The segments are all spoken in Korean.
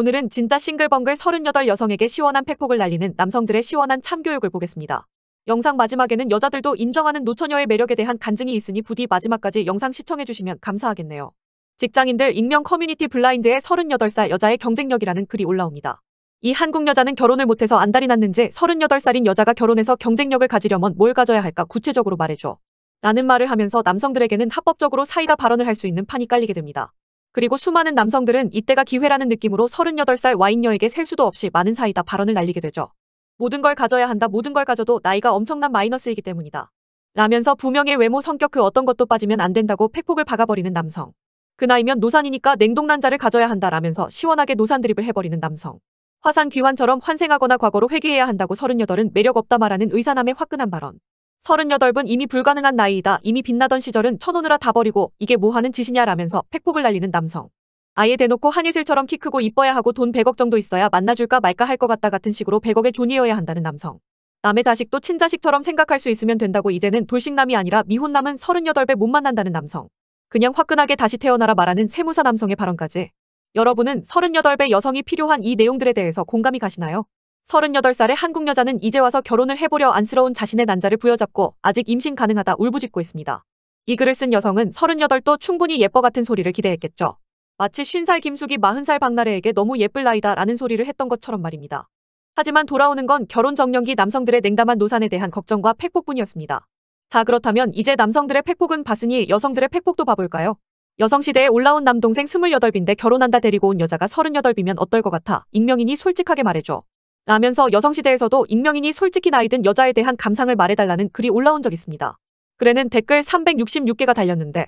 오늘은 진짜 싱글벙글 38 여성에게 시원한 팩폭을 날리는 남성들의 시원한 참교육을 보겠습니다. 영상 마지막에는 여자들도 인정하는 노처녀의 매력에 대한 간증이 있으니 부디 마지막까지 영상 시청해주시면 감사하겠네요. 직장인들 익명 커뮤니티 블라인드의 38살 여자의 경쟁력이라는 글이 올라옵니다. 이 한국 여자는 결혼을 못해서 안달이 났는지 38살인 여자가 결혼해서 경쟁력을 가지려면 뭘 가져야 할까 구체적으로 말해줘. 라는 말을 하면서 남성들에게는 합법적으로 사이다 발언을 할 수 있는 판이 깔리게 됩니다. 그리고 수많은 남성들은 이때가 기회라는 느낌으로 38살 와인녀에게 셀 수도 없이 많은 사이다 발언을 날리게 되죠. 모든 걸 가져야 한다 모든 걸 가져도 나이가 엄청난 마이너스이기 때문이다. 라면서 부명의 외모 성격 그 어떤 것도 빠지면 안 된다고 팩폭을 박아버리는 남성. 그 나이면 노산이니까 냉동난자를 가져야 한다 라면서 시원하게 노산 드립을 해버리는 남성. 화산 귀환처럼 환생하거나 과거로 회귀해야 한다고 38은 매력 없다 말하는 의사남의 화끈한 발언. 38은 이미 불가능한 나이이다. 이미 빛나던 시절은 쳐놓느라 다 버리고 이게 뭐하는 짓이냐라면서 팩폭을 날리는 남성. 아예 대놓고 한예슬처럼 키 크고 이뻐야 하고 돈 100억 정도 있어야 만나줄까 말까 할 것 같다 같은 식으로 100억의 존이어야 한다는 남성. 남의 자식도 친자식처럼 생각할 수 있으면 된다고 이제는 돌싱남이 아니라 미혼남은 38배 못 만난다는 남성. 그냥 화끈하게 다시 태어나라 말하는 세무사 남성의 발언까지. 여러분은 38배 여성이 필요한 이 내용들에 대해서 공감이 가시나요? 38살의 한국 여자는 이제 와서 결혼을 해보려 안쓰러운 자신의 난자를 부여잡고 아직 임신 가능하다 울부짖고 있습니다. 이 글을 쓴 여성은 38도 충분히 예뻐 같은 소리를 기대했겠죠. 마치 50살 김숙이 40살 박나래에게 너무 예쁠 나이다 라는 소리를 했던 것처럼 말입니다. 하지만 돌아오는 건 결혼 정년기 남성들의 냉담한 노산에 대한 걱정과 팩폭뿐이었습니다. 자 그렇다면 이제 남성들의 팩폭은 봤으니 여성들의 팩폭도 봐볼까요? 여성시대에 올라온 남동생 28인데 결혼한다 데리고 온 여자가 38이면 어떨 것 같아 익명이니 솔직하게 말해줘. 라면서 여성시대에서도 익명인이 솔직히 나이든 여자에 대한 감상을 말해달라는 글이 올라온 적 있습니다. 글에는 댓글 366개가 달렸는데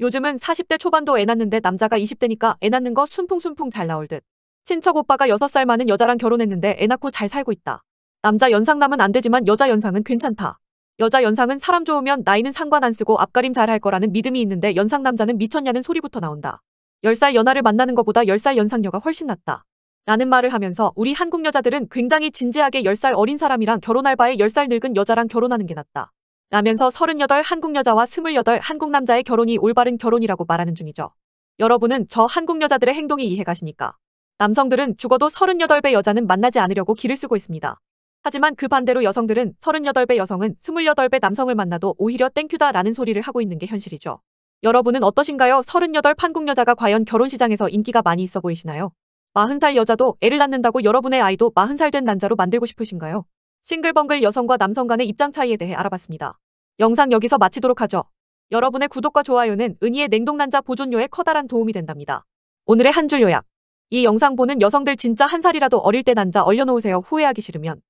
요즘은 40대 초반도 애 낳는데 남자가 20대니까 애 낳는 거 순풍순풍 잘 나올 듯. 친척 오빠가 6살 많은 여자랑 결혼했는데 애 낳고 잘 살고 있다. 남자 연상남은 안 되지만 여자 연상은 괜찮다. 여자 연상은 사람 좋으면 나이는 상관 안 쓰고 앞가림 잘 할 거라는 믿음이 있는데 연상 남자는 미쳤냐는 소리부터 나온다. 10살 연하를 만나는 것보다 10살 연상녀가 훨씬 낫다. 라는 말을 하면서 우리 한국 여자들은 굉장히 진지하게 10살 어린 사람이랑 결혼할 바에 10살 늙은 여자랑 결혼하는 게 낫다. 라면서 38 한국 여자와 28 한국 남자의 결혼이 올바른 결혼이라고 말하는 중이죠. 여러분은 저 한국 여자들의 행동이 이해가십니까? 남성들은 죽어도 38배 여자는 만나지 않으려고 길을 쓰고 있습니다. 하지만 그 반대로 여성들은 38배 여성은 28배 남성을 만나도 오히려 땡큐다라는 소리를 하고 있는 게 현실이죠. 여러분은 어떠신가요? 38 한국 여자가 과연 결혼 시장에서 인기가 많이 있어 보이시나요? 40살 여자도 애를 낳는다고 여러분의 아이도 40살 된난자로 만들고 싶으신가요? 싱글벙글 여성과 남성 간의 입장 차이에 대해 알아봤습니다. 영상 여기서 마치도록 하죠. 여러분의 구독과 좋아요는 은희의 냉동난자 보존료에 커다란 도움이 된답니다. 오늘의 한 줄 요약. 이 영상 보는 여성들 진짜 한 살이라도 어릴 때 난자 얼려놓으세요. 후회하기 싫으면.